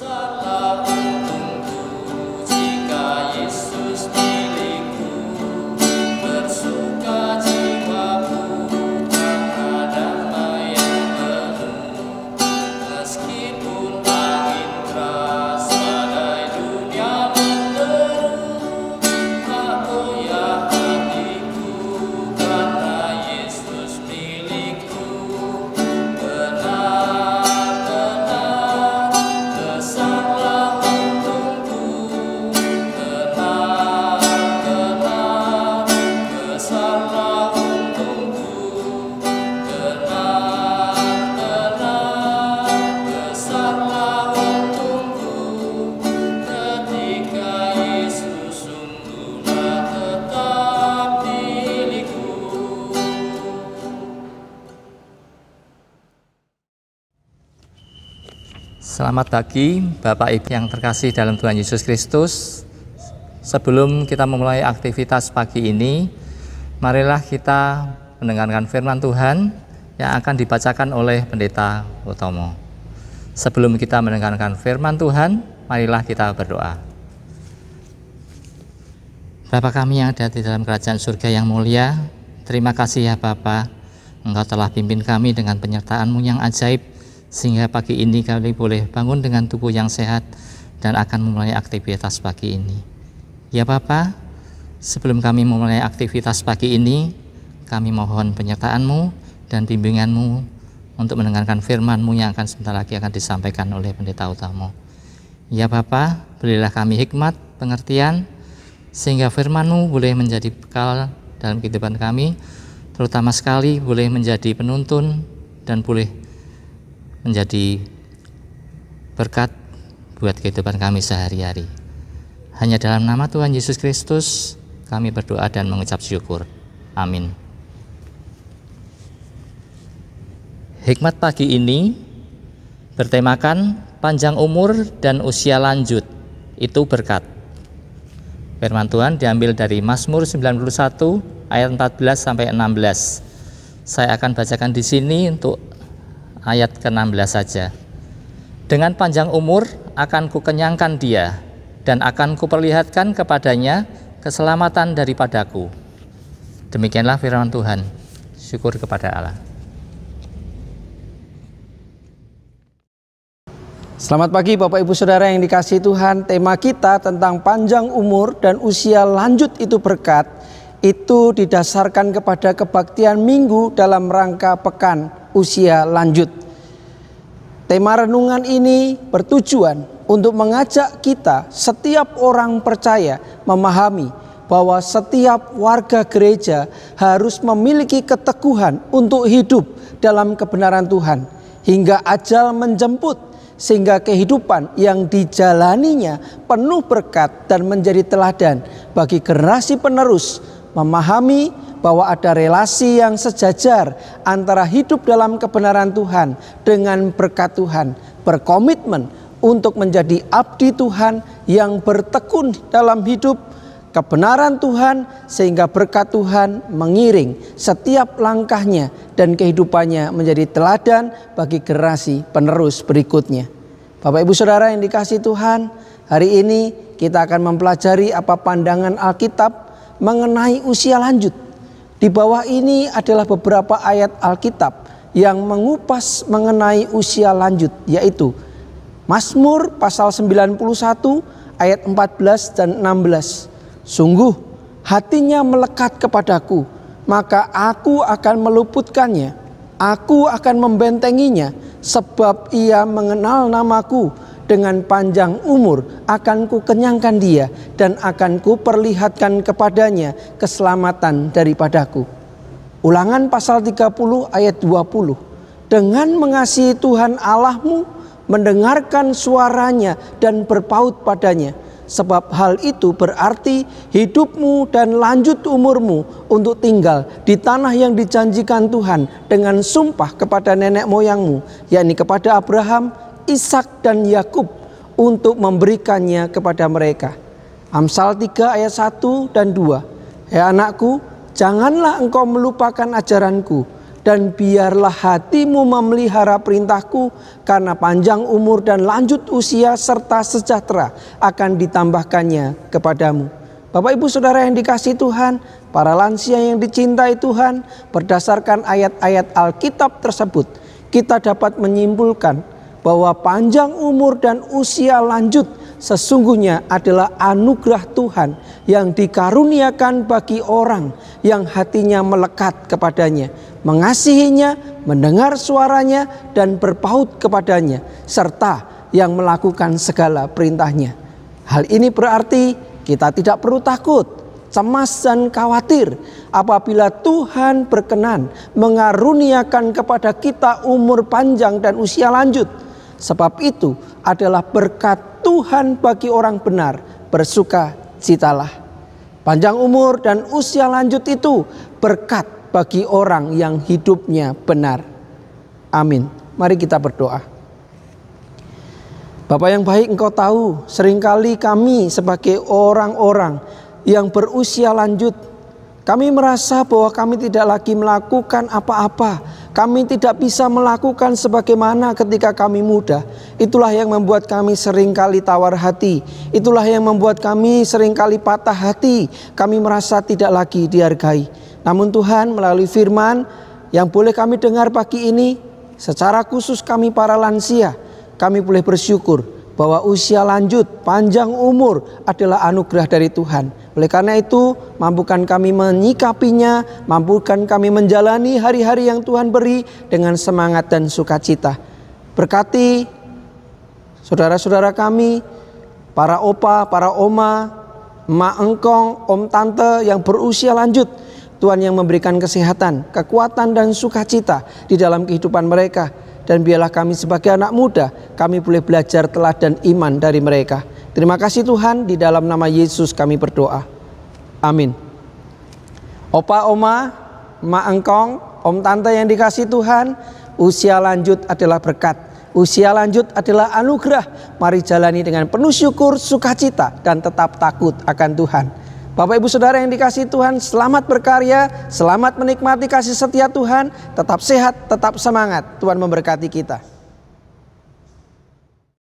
salah Selamat pagi Bapak Ibu yang terkasih dalam Tuhan Yesus Kristus. Sebelum kita memulai aktivitas pagi ini, marilah kita mendengarkan firman Tuhan yang akan dibacakan oleh Pendeta Utomo. Sebelum kita mendengarkan firman Tuhan, marilah kita berdoa. Bapa kami yang ada di dalam kerajaan surga yang mulia, terima kasih ya Bapak, Engkau telah pimpin kami dengan penyertaan-Mu yang ajaib sehingga pagi ini kami boleh bangun dengan tubuh yang sehat dan akan memulai aktivitas pagi ini. Ya Bapa, sebelum kami memulai aktivitas pagi ini, kami mohon penyertaan dan bimbinganmu untuk mendengarkan firmanmu yang akan sebentar lagi akan disampaikan oleh pendeta utama. Ya Bapa, berilah kami hikmat, pengertian, sehingga firmanmu boleh menjadi bekal dalam kehidupan kami, terutama sekali boleh menjadi penuntun dan boleh menjadi berkat buat kehidupan kami sehari-hari. Hanya dalam nama Tuhan Yesus Kristus kami berdoa dan mengucap syukur. Amin. Hikmat pagi ini bertemakan panjang umur dan usia lanjut itu berkat. Firman Tuhan diambil dari Mazmur 91 ayat 14 sampai 16. Saya akan bacakan di sini untuk ayat ke-16 saja. Dengan panjang umur akan kukenyangkan dia dan akan kuperlihatkan kepadanya keselamatan daripadaku. Demikianlah firman Tuhan. Syukur kepada Allah. Selamat pagi Bapak Ibu Saudara yang dikasih Tuhan Tema kita tentang panjang umur dan usia lanjut itu berkat Itu didasarkan kepada kebaktian minggu dalam rangka pekan usia lanjut Tema renungan ini bertujuan untuk mengajak kita, setiap orang percaya, memahami bahwa setiap warga gereja harus memiliki keteguhan untuk hidup dalam kebenaran Tuhan hingga ajal menjemput, sehingga kehidupan yang dijalaninya penuh berkat dan menjadi teladan bagi generasi penerus memahami bahwa ada relasi yang sejajar antara hidup dalam kebenaran Tuhan dengan berkat Tuhan, berkomitmen untuk menjadi abdi Tuhan yang bertekun dalam hidup kebenaran Tuhan sehingga berkat Tuhan mengiring setiap langkahnya dan kehidupannya menjadi teladan bagi generasi penerus berikutnya. Bapak Ibu Saudara yang dikasih Tuhan, hari ini kita akan mempelajari apa pandangan Alkitab mengenai usia lanjut. Di bawah ini adalah beberapa ayat Alkitab yang mengupas mengenai usia lanjut yaitu Mazmur pasal 91 ayat 14 dan 16. Sungguh hatinya melekat kepadaku, maka aku akan meluputkannya. Aku akan membentenginya sebab ia mengenal namaku dengan panjang umur akan ku kenyangkan dia dan akan ku perlihatkan kepadanya keselamatan daripadaku. Ulangan pasal 30 ayat 20. Dengan mengasihi Tuhan Allahmu, mendengarkan suaranya dan berpaut padanya. Sebab hal itu berarti hidupmu dan lanjut umurmu untuk tinggal di tanah yang dijanjikan Tuhan dengan sumpah kepada nenek moyangmu, yakni kepada Abraham, Ishak dan Yakub untuk memberikannya kepada mereka. Amsal 3 ayat 1 dan 2. Ya anakku, janganlah engkau melupakan ajaranku dan biarlah hatimu memelihara perintahku karena panjang umur dan lanjut usia serta sejahtera akan ditambahkannya kepadamu. Bapak Ibu Saudara yang dikasih Tuhan, para lansia yang dicintai Tuhan, berdasarkan ayat-ayat Alkitab tersebut, kita dapat menyimpulkan bahwa panjang umur dan usia lanjut sesungguhnya adalah anugerah Tuhan yang dikaruniakan bagi orang yang hatinya melekat kepadanya, mengasihinya, mendengar suaranya dan berpaut kepadanya serta yang melakukan segala perintahnya. Hal ini berarti kita tidak perlu takut cemas dan khawatir apabila Tuhan berkenan mengaruniakan kepada kita umur panjang dan usia lanjut Sebab itu adalah berkat Tuhan bagi orang benar. Bersuka citalah. Panjang umur dan usia lanjut itu berkat bagi orang yang hidupnya benar. Amin. Mari kita berdoa. Bapak yang baik engkau tahu seringkali kami sebagai orang-orang yang berusia lanjut kami merasa bahwa kami tidak lagi melakukan apa-apa kami tidak bisa melakukan sebagaimana ketika kami muda. Itulah yang membuat kami seringkali tawar hati. Itulah yang membuat kami seringkali patah hati. Kami merasa tidak lagi dihargai. Namun Tuhan melalui firman yang boleh kami dengar pagi ini, secara khusus kami para lansia, kami boleh bersyukur bahwa usia lanjut, panjang umur adalah anugerah dari Tuhan. Oleh karena itu, mampukan kami menyikapinya, mampukan kami menjalani hari-hari yang Tuhan beri dengan semangat dan sukacita. Berkati saudara-saudara kami, para opa, para oma, ma engkong, om tante yang berusia lanjut, Tuhan yang memberikan kesehatan, kekuatan dan sukacita di dalam kehidupan mereka dan biarlah kami sebagai anak muda kami boleh belajar teladan iman dari mereka. Terima kasih Tuhan di dalam nama Yesus kami berdoa. Amin. Opa, oma, ma engkong, om tante yang dikasih Tuhan, usia lanjut adalah berkat. Usia lanjut adalah anugerah. Mari jalani dengan penuh syukur, sukacita, dan tetap takut akan Tuhan. Bapak Ibu Saudara yang dikasih Tuhan, selamat berkarya, selamat menikmati kasih setia Tuhan, tetap sehat, tetap semangat. Tuhan memberkati kita.